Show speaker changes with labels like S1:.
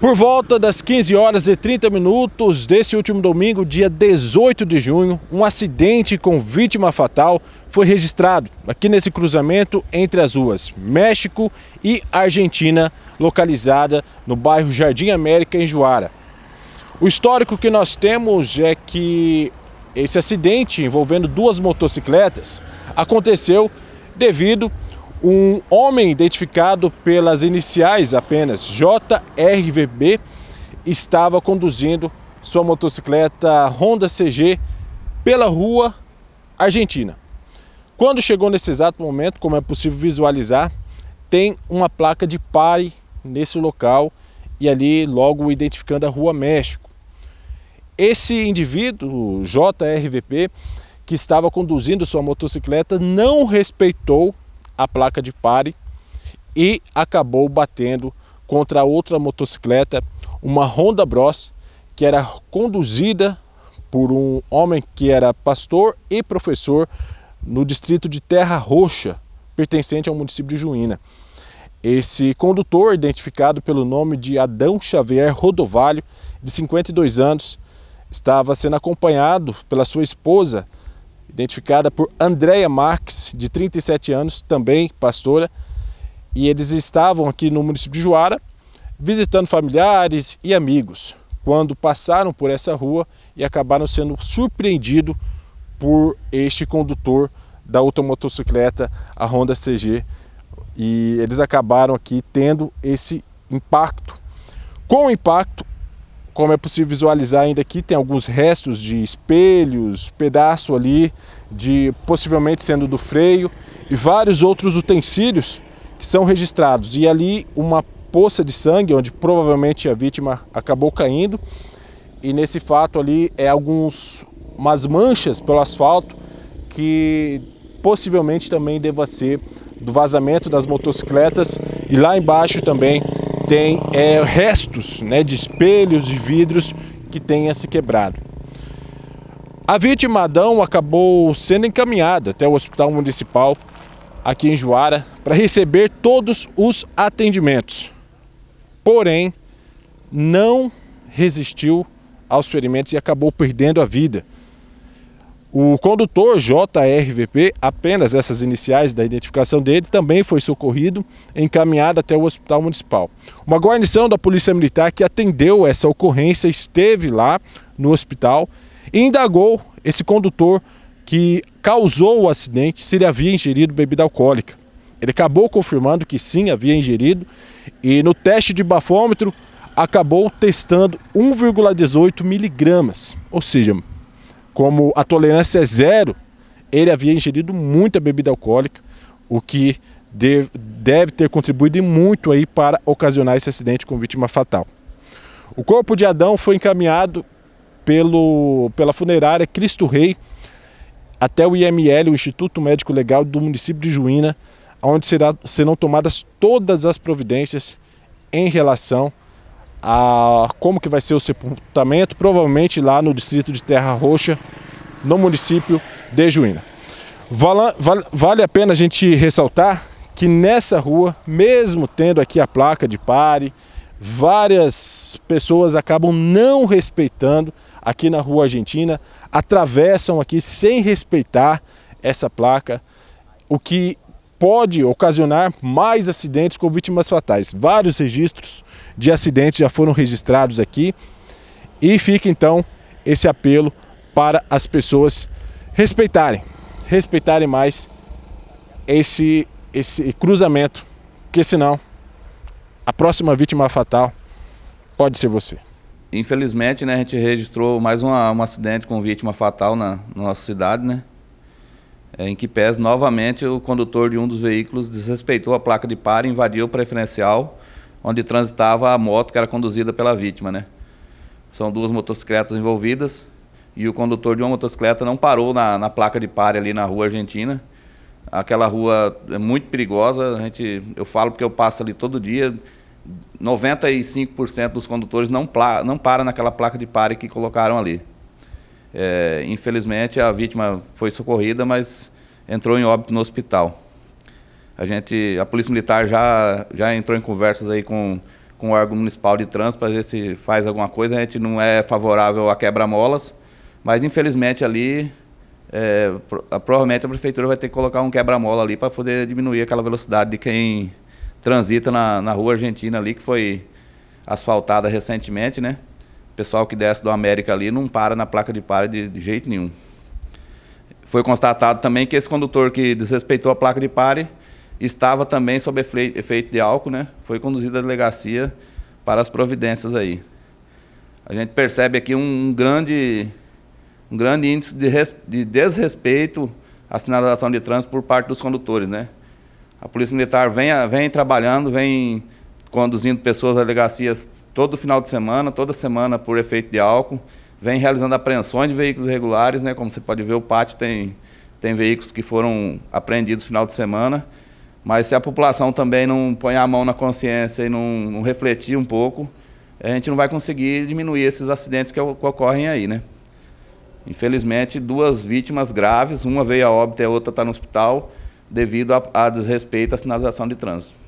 S1: Por volta das 15 horas e 30 minutos desse último domingo, dia 18 de junho, um acidente com vítima fatal foi registrado aqui nesse cruzamento entre as ruas México e Argentina, localizada no bairro Jardim América, em Juara. O histórico que nós temos é que esse acidente envolvendo duas motocicletas aconteceu devido a um homem identificado pelas iniciais apenas JRVB estava conduzindo sua motocicleta Honda CG pela rua Argentina. Quando chegou nesse exato momento, como é possível visualizar, tem uma placa de pare nesse local e ali logo identificando a rua México. Esse indivíduo, JRVP, que estava conduzindo sua motocicleta, não respeitou a placa de pare e acabou batendo contra outra motocicleta, uma Honda Bros, que era conduzida por um homem que era pastor e professor no distrito de Terra Roxa, pertencente ao município de Juína. Esse condutor, identificado pelo nome de Adão Xavier Rodovalho, de 52 anos, estava sendo acompanhado pela sua esposa, identificada por Andréia Marques, de 37 anos, também pastora, e eles estavam aqui no município de Juara visitando familiares e amigos, quando passaram por essa rua e acabaram sendo surpreendidos por este condutor da automotocicleta, a Honda CG, e eles acabaram aqui tendo esse impacto. Com o impacto, como é possível visualizar ainda aqui, tem alguns restos de espelhos, pedaço ali de possivelmente sendo do freio e vários outros utensílios que são registrados. E ali uma poça de sangue onde provavelmente a vítima acabou caindo. E nesse fato ali é alguns umas manchas pelo asfalto que possivelmente também deva ser do vazamento das motocicletas e lá embaixo também tem é, restos né, de espelhos e vidros que tenha se quebrado. A vítima Adão acabou sendo encaminhada até o Hospital Municipal aqui em Juara para receber todos os atendimentos. Porém, não resistiu aos ferimentos e acabou perdendo a vida. O condutor JRVP, apenas essas iniciais da identificação dele, também foi socorrido, encaminhado até o Hospital Municipal. Uma guarnição da Polícia Militar que atendeu essa ocorrência esteve lá no hospital e indagou esse condutor que causou o acidente se ele havia ingerido bebida alcoólica. Ele acabou confirmando que sim, havia ingerido e no teste de bafômetro acabou testando 1,18 miligramas, ou seja, como a tolerância é zero, ele havia ingerido muita bebida alcoólica, o que deve ter contribuído muito aí para ocasionar esse acidente com vítima fatal. O corpo de Adão foi encaminhado pelo, pela funerária Cristo Rei até o IML, o Instituto Médico Legal do município de Juína, onde será, serão tomadas todas as providências em relação a como que vai ser o sepultamento, provavelmente lá no distrito de Terra Roxa, no município de Juína. Vale a pena a gente ressaltar que nessa rua, mesmo tendo aqui a placa de pare, várias pessoas acabam não respeitando aqui na rua Argentina, atravessam aqui sem respeitar essa placa, o que pode ocasionar mais acidentes com vítimas fatais. Vários registros de acidentes já foram registrados aqui. E fica então esse apelo para as pessoas respeitarem, respeitarem mais esse,
S2: esse cruzamento, porque senão a próxima vítima fatal pode ser você. Infelizmente, né, a gente registrou mais uma, um acidente com vítima fatal na, na nossa cidade, né? É, em que pés novamente o condutor de um dos veículos desrespeitou a placa de e invadiu o preferencial onde transitava a moto que era conduzida pela vítima, né? São duas motocicletas envolvidas e o condutor de uma motocicleta não parou na, na placa de pare ali na rua argentina. Aquela rua é muito perigosa, a gente, eu falo porque eu passo ali todo dia. 95% dos condutores não, não param naquela placa de pare que colocaram ali. É, infelizmente, a vítima foi socorrida, mas entrou em óbito no hospital. A gente, a Polícia Militar já, já entrou em conversas aí com, com o órgão municipal de trânsito para ver se faz alguma coisa. A gente não é favorável a quebra-molas, mas infelizmente ali é, provavelmente a prefeitura vai ter que colocar um quebra-mola ali para poder diminuir aquela velocidade de quem transita na, na rua argentina ali, que foi asfaltada recentemente, né? O pessoal que desce do América ali não para na placa de pare de, de jeito nenhum. Foi constatado também que esse condutor que desrespeitou a placa de pare estava também sob efeito de álcool, né? Foi conduzida à delegacia para as providências aí. A gente percebe aqui um grande, um grande índice de, res, de desrespeito à sinalização de trânsito por parte dos condutores, né? A Polícia Militar vem, vem trabalhando, vem conduzindo pessoas a delegacias todo final de semana, toda semana por efeito de álcool, vem realizando apreensões de veículos regulares, né? Como você pode ver, o pátio tem, tem veículos que foram apreendidos final de semana. Mas se a população também não põe a mão na consciência e não, não refletir um pouco, a gente não vai conseguir diminuir esses acidentes que, ocorrem aí, né? Infelizmente, duas vítimas graves, uma veio a óbito e a outra está no hospital, devido a, a desrespeito à sinalização de trânsito.